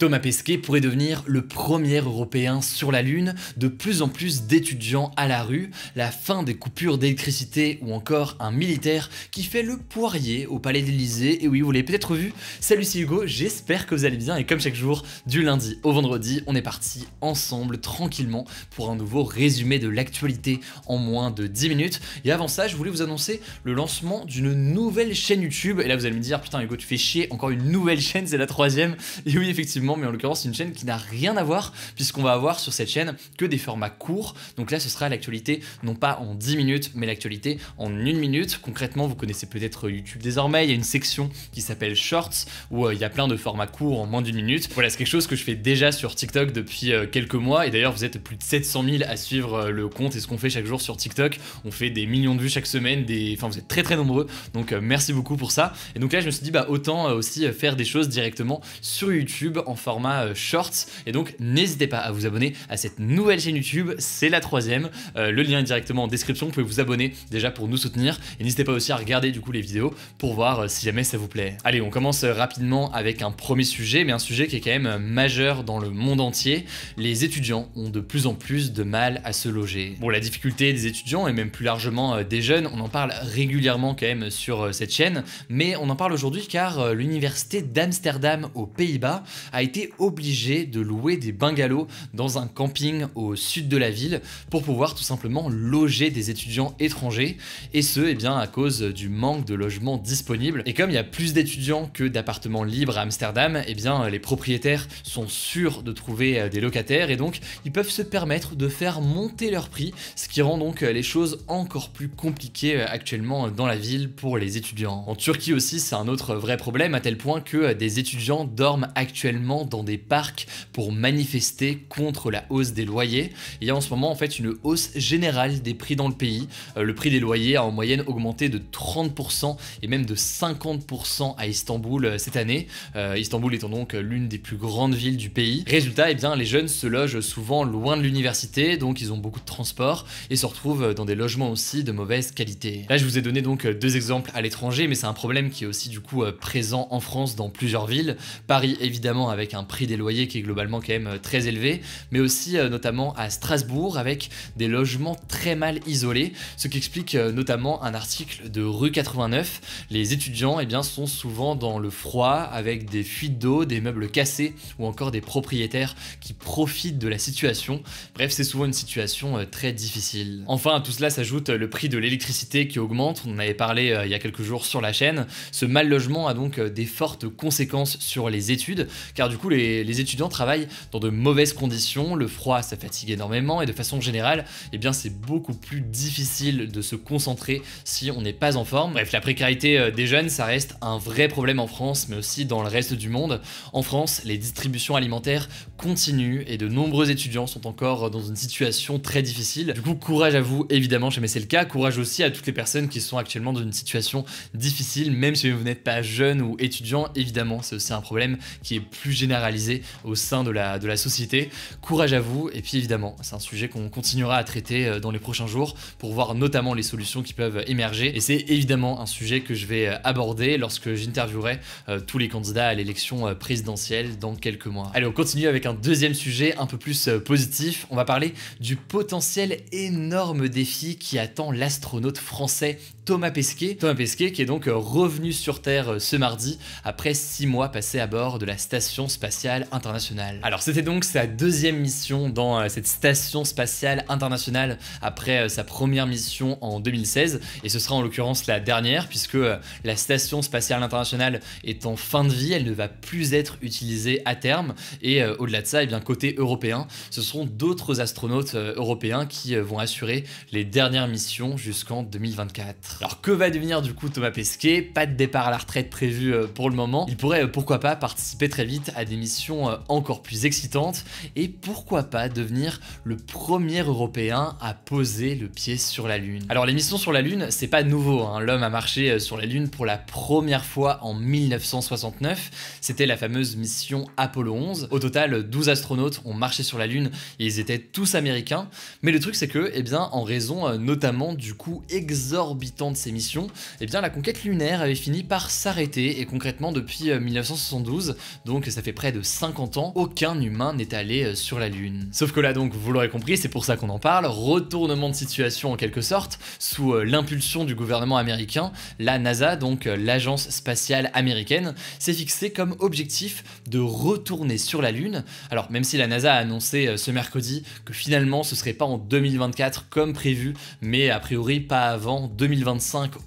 Thomas Pesquet pourrait devenir le premier Européen sur la Lune, de plus en plus d'étudiants à la rue, la fin des coupures d'électricité ou encore un militaire qui fait le poirier au Palais d'Elysée. Et oui, vous l'avez peut-être vu. Salut, c'est Hugo, j'espère que vous allez bien. Et comme chaque jour, du lundi au vendredi, on est parti ensemble tranquillement pour un nouveau résumé de l'actualité en moins de 10 minutes. Et avant ça, je voulais vous annoncer le lancement d'une nouvelle chaîne YouTube. Et là, vous allez me dire, putain, Hugo, tu fais chier, encore une nouvelle chaîne, c'est la troisième. Et oui, effectivement mais en l'occurrence, c'est une chaîne qui n'a rien à voir, puisqu'on va avoir sur cette chaîne que des formats courts. Donc là, ce sera l'actualité, non pas en 10 minutes, mais l'actualité en une minute. Concrètement, vous connaissez peut-être YouTube désormais, il y a une section qui s'appelle Shorts, où euh, il y a plein de formats courts en moins d'une minute. Voilà, c'est quelque chose que je fais déjà sur TikTok depuis euh, quelques mois, et d'ailleurs, vous êtes plus de 700 000 à suivre euh, le compte et ce qu'on fait chaque jour sur TikTok. On fait des millions de vues chaque semaine, des... enfin, vous êtes très très nombreux, donc merci beaucoup pour ça. Et donc là, je me suis dit, bah, autant aussi faire des choses directement sur YouTube en format euh, short Et donc, n'hésitez pas à vous abonner à cette nouvelle chaîne YouTube. C'est la troisième. Euh, le lien est directement en description. Vous pouvez vous abonner déjà pour nous soutenir. Et n'hésitez pas aussi à regarder du coup les vidéos pour voir euh, si jamais ça vous plaît. Allez, on commence rapidement avec un premier sujet, mais un sujet qui est quand même majeur dans le monde entier. Les étudiants ont de plus en plus de mal à se loger. Bon, la difficulté des étudiants et même plus largement des jeunes, on en parle régulièrement quand même sur cette chaîne, mais on en parle aujourd'hui car l'université d'Amsterdam aux Pays-Bas a été été obligé de louer des bungalows dans un camping au sud de la ville pour pouvoir tout simplement loger des étudiants étrangers, et ce, eh bien, à cause du manque de logements disponibles. Et comme il y a plus d'étudiants que d'appartements libres à Amsterdam, eh bien, les propriétaires sont sûrs de trouver euh, des locataires, et donc ils peuvent se permettre de faire monter leur prix, ce qui rend donc euh, les choses encore plus compliquées euh, actuellement dans la ville pour les étudiants. En Turquie aussi, c'est un autre vrai problème, à tel point que des étudiants dorment actuellement dans des parcs pour manifester contre la hausse des loyers. Il y a en ce moment en fait une hausse générale des prix dans le pays. Euh, le prix des loyers a en moyenne augmenté de 30% et même de 50% à Istanbul euh, cette année. Euh, Istanbul étant donc l'une des plus grandes villes du pays. Résultat, et eh bien, les jeunes se logent souvent loin de l'université, donc ils ont beaucoup de transport et se retrouvent dans des logements aussi de mauvaise qualité. Là, je vous ai donné donc deux exemples à l'étranger, mais c'est un problème qui est aussi du coup présent en France dans plusieurs villes. Paris évidemment avec un prix des loyers qui est globalement quand même euh, très élevé, mais aussi euh, notamment à Strasbourg avec des logements très mal isolés, ce qui explique euh, notamment un article de Rue 89. Les étudiants eh bien, sont souvent dans le froid avec des fuites d'eau, des meubles cassés ou encore des propriétaires qui profitent de la situation. Bref, c'est souvent une situation très difficile. Enfin, à tout cela s'ajoute le prix de l'électricité qui augmente, on en avait parlé il y a quelques jours sur la chaîne. Ce mal logement a donc des fortes conséquences sur les études, car du coup, les, étudiants travaillent dans de mauvaises conditions, le froid, ça fatigue énormément, et de façon générale, eh bien, c'est beaucoup plus difficile de se concentrer si on n'est pas en forme. Bref, la précarité euh, des jeunes, ça reste un vrai problème en France, mais aussi dans le reste du monde. En France, les distributions alimentaires continuent, et de nombreux étudiants sont encore dans une situation très difficile. Du coup, courage à vous, évidemment, jamais c'est le cas, courage aussi à toutes les personnes qui sont actuellement dans une situation difficile, même si vous n'êtes pas jeune ou étudiant, évidemment, c'est aussi un problème qui est plus généralisée au sein de la, de la société. Courage à vous, et puis évidemment, c'est un sujet qu'on continuera à traiter euh, dans les prochains jours pour voir notamment les solutions qui peuvent émerger. Et c'est évidemment un sujet que je vais euh, aborder lorsque j'interviewerai euh, tous les candidats à l'élection présidentielle dans quelques mois. Allez, on continue avec un deuxième sujet un peu plus positif. On va parler du potentiel énorme défi qui attend l'astronaute français Thomas Pesquet. Thomas Pesquet qui est donc euh, revenu sur Terre euh, ce mardi après six mois passés à bord de la Station Spatiale Internationale. Alors c'était donc sa deuxième mission dans euh, cette Station Spatiale Internationale après sa première mission en 2016 et ce sera en l'occurrence la dernière puisque la Station Spatiale Internationale est en fin de vie, elle ne va plus être utilisée à terme et au-delà de ça, et eh bien côté européen, ce seront d'autres astronautes européens qui vont assurer les dernières missions jusqu'en 2024. Alors que va devenir du coup Thomas Pesquet Pas de départ à la retraite prévu euh, pour le moment. Il pourrait euh, pourquoi pas participer très vite à des missions euh, encore plus excitantes et pourquoi pas devenir le premier Européen à poser le pied sur la Lune. Alors les missions sur la Lune, c'est pas nouveau. Hein. L'homme a marché sur la Lune pour la première fois en 1969. C'était la fameuse mission Apollo 11. Au total, 12 astronautes ont marché sur la Lune et ils étaient tous américains. Mais le truc c'est que, eh bien, en raison notamment du coût exorbitant de ces missions, eh bien la conquête lunaire avait fini par s'arrêter et concrètement depuis 1972, euh, donc ça fait près de 50 ans, aucun humain n'est allé euh, sur la Lune. Sauf que là donc, vous l'aurez compris, c'est pour ça qu'on en parle, retournement de situation en quelque sorte, sous euh, l'impulsion du gouvernement américain, la NASA, donc l'agence spatiale américaine, s'est fixée comme objectif de retourner sur la Lune. Alors même si la NASA a annoncé ce mercredi que finalement ce serait pas en 2024 comme prévu, mais a priori pas avant 2024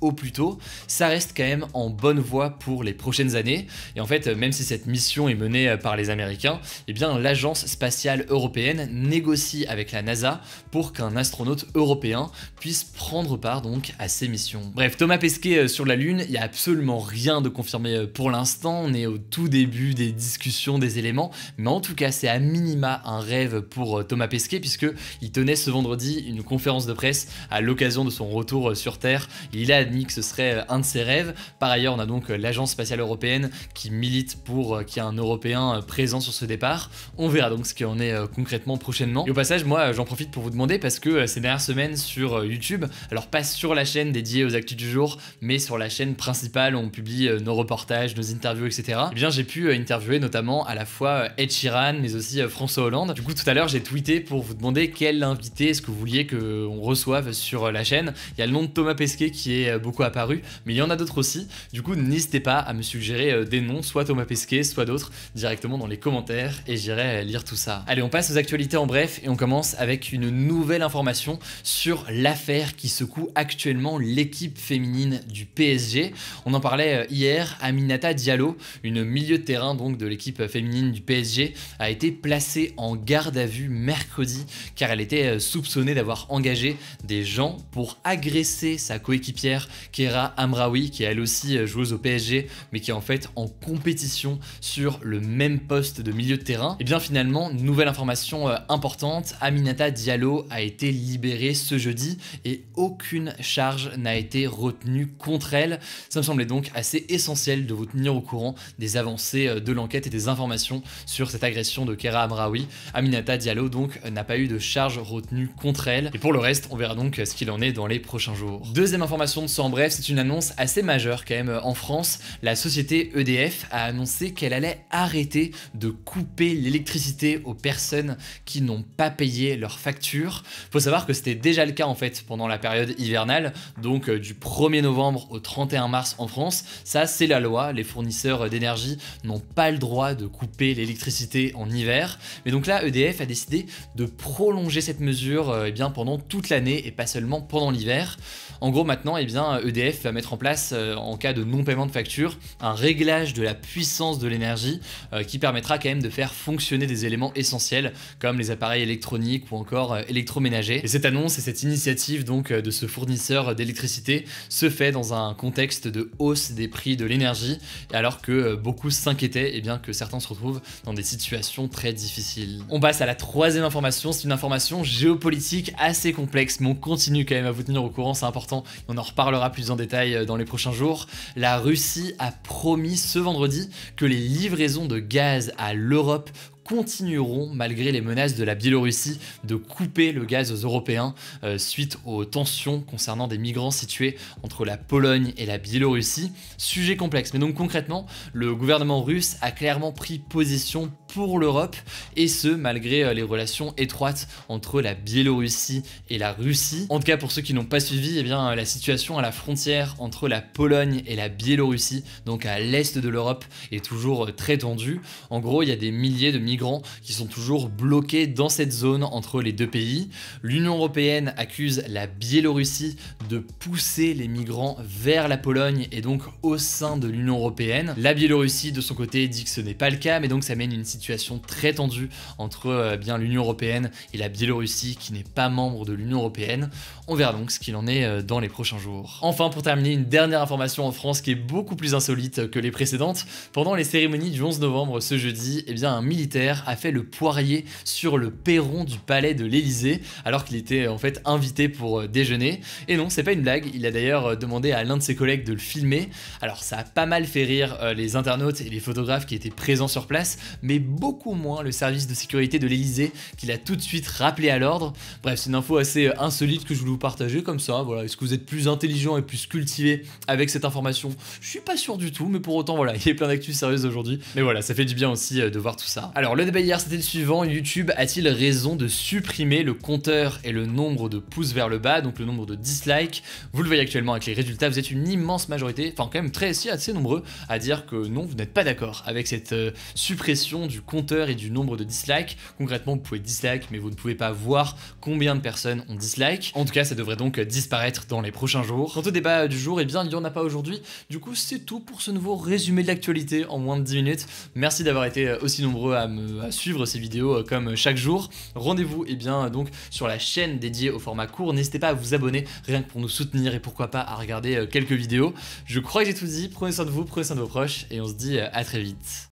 au plus tôt, ça reste quand même en bonne voie pour les prochaines années. Et en fait, même si cette mission est menée par les Américains, eh bien l'agence spatiale européenne négocie avec la NASA pour qu'un astronaute européen puisse prendre part donc à ces missions. Bref, Thomas Pesquet euh, sur la Lune, il n'y a absolument rien de confirmé euh, pour l'instant, on est au tout début des discussions, des éléments, mais en tout cas c'est à minima un rêve pour euh, Thomas Pesquet puisque il tenait ce vendredi une conférence de presse à l'occasion de son retour sur Terre il a admis que ce serait euh, un de ses rêves. Par ailleurs, on a donc euh, l'Agence spatiale européenne qui milite pour euh, qu'il y ait un Européen présent sur ce départ. On verra donc ce qu'il en est concrètement prochainement. Et au passage, moi, j'en profite pour vous demander parce que ces dernières semaines sur YouTube, alors pas sur la chaîne dédiée aux actus du jour, mais sur la chaîne principale, où on publie nos reportages, nos interviews, etc. Eh bien, j'ai pu interviewer notamment à la fois Ed Sheeran, mais aussi François Hollande. Du coup, tout à l'heure, j'ai tweeté pour vous demander quel invité est-ce que vous vouliez qu'on reçoive sur la chaîne. Il y a le nom de Thomas Pesquet qui est euh, beaucoup apparu, mais il y en a d'autres aussi. Du coup, n'hésitez pas à me suggérer euh, des noms, soit Thomas Pesquet, soit d'autres, directement dans les commentaires, et j'irai euh, lire tout ça. Allez, on passe aux actualités en bref, et on commence avec une nouvelle information sur l'affaire qui secoue actuellement l'équipe féminine du PSG. On en parlait hier, Aminata Diallo, une milieu de terrain donc de l'équipe féminine du PSG, a été placée en garde à vue mercredi, car elle était soupçonnée d'avoir engagé des gens pour agresser sa équipière, Kera Amraoui, qui est elle aussi euh, joueuse au PSG, mais qui est en fait en compétition sur le même poste de milieu de terrain. Et bien finalement, nouvelle information euh, importante, Aminata Diallo a été libérée ce jeudi et aucune charge n'a été retenue contre elle. Ça me semblait donc assez essentiel de vous tenir au courant des avancées euh, de l'enquête et des informations sur cette agression de Kera Amraoui. Aminata Diallo donc n'a pas eu de charge retenue contre elle. Et pour le reste, on verra donc ce qu'il en est dans les prochains jours. Deuxième information de ça en bref, c'est une annonce assez majeure quand même euh, en France. La société EDF a annoncé qu'elle allait arrêter de couper l'électricité aux personnes qui n'ont pas payé leurs factures. Faut savoir que c'était déjà le cas en fait pendant la période hivernale, donc euh, du 1er novembre au 31 mars en France. Ça c'est la loi, les fournisseurs d'énergie n'ont pas le droit de couper l'électricité en hiver. Mais donc là EDF a décidé de prolonger cette mesure euh, eh bien, pendant toute l'année et pas seulement pendant l'hiver. En gros maintenant, eh bien, EDF va mettre en place, euh, en cas de non-paiement de facture, un réglage de la puissance de l'énergie euh, qui permettra quand même de faire fonctionner des éléments essentiels comme les appareils électroniques ou encore euh, électroménagers. Et cette annonce et cette initiative donc de ce fournisseur d'électricité se fait dans un contexte de hausse des prix de l'énergie, alors que beaucoup s'inquiétaient, eh bien que certains se retrouvent dans des situations très difficiles. On passe à la troisième information, c'est une information géopolitique assez complexe, mais on continue quand même à vous tenir au courant, c'est important, on en reparlera plus en détail euh, dans les prochains jours. La Russie a promis ce vendredi que les livraisons de gaz à l'Europe continueront, malgré les menaces de la Biélorussie, de couper le gaz aux Européens euh, suite aux tensions concernant des migrants situés entre la Pologne et la Biélorussie. Sujet complexe, mais donc concrètement, le gouvernement russe a clairement pris position pour l'Europe, et ce, malgré euh, les relations étroites entre la Biélorussie et la Russie. En tout cas, pour ceux qui n'ont pas suivi, eh bien, euh, la situation à la frontière entre la Pologne et la Biélorussie, donc à l'est de l'Europe, est toujours très tendue. En gros, il y a des milliers de migrants qui sont toujours bloqués dans cette zone entre les deux pays. L'Union européenne accuse la Biélorussie de pousser les migrants vers la Pologne et donc au sein de l'Union européenne. La Biélorussie de son côté dit que ce n'est pas le cas mais donc ça mène une situation très tendue entre euh, eh bien l'Union européenne et la Biélorussie qui n'est pas membre de l'Union européenne. On verra donc ce qu'il en est euh, dans les prochains jours. Enfin pour terminer une dernière information en France qui est beaucoup plus insolite que les précédentes. Pendant les cérémonies du 11 novembre ce jeudi, eh bien un militaire a fait le poirier sur le perron du palais de l'Elysée alors qu'il était en fait invité pour euh, déjeuner. Et non, c'est pas une blague, il a d'ailleurs euh, demandé à l'un de ses collègues de le filmer. Alors ça a pas mal fait rire euh, les internautes et les photographes qui étaient présents sur place, mais beaucoup moins le service de sécurité de l'Elysée qu'il a tout de suite rappelé à l'ordre. Bref, c'est une info assez insolite que je voulais vous partager comme ça. Voilà, est-ce que vous êtes plus intelligent et plus cultivé avec cette information Je suis pas sûr du tout, mais pour autant, voilà, il y a plein d'actus sérieuses aujourd'hui. Mais voilà, ça fait du bien aussi de voir tout ça. Alors alors le débat hier c'était le suivant, YouTube a-t-il raison de supprimer le compteur et le nombre de pouces vers le bas, donc le nombre de dislikes Vous le voyez actuellement avec les résultats, vous êtes une immense majorité, enfin quand même très si assez nombreux à dire que non, vous n'êtes pas d'accord avec cette euh, suppression du compteur et du nombre de dislikes. Concrètement, vous pouvez dislike mais vous ne pouvez pas voir combien de personnes ont dislike. En tout cas, ça devrait donc disparaître dans les prochains jours. Quant au débat du jour, eh bien il n'y en a pas aujourd'hui. Du coup, c'est tout pour ce nouveau résumé de l'actualité en moins de 10 minutes. Merci d'avoir été euh, aussi nombreux à me euh, à suivre ces vidéos euh, comme chaque jour, rendez-vous eh bien donc sur la chaîne dédiée au format court. N'hésitez pas à vous abonner rien que pour nous soutenir et pourquoi pas à regarder euh, quelques vidéos. Je crois que j'ai tout dit. Prenez soin de vous, prenez soin de vos proches et on se dit à très vite.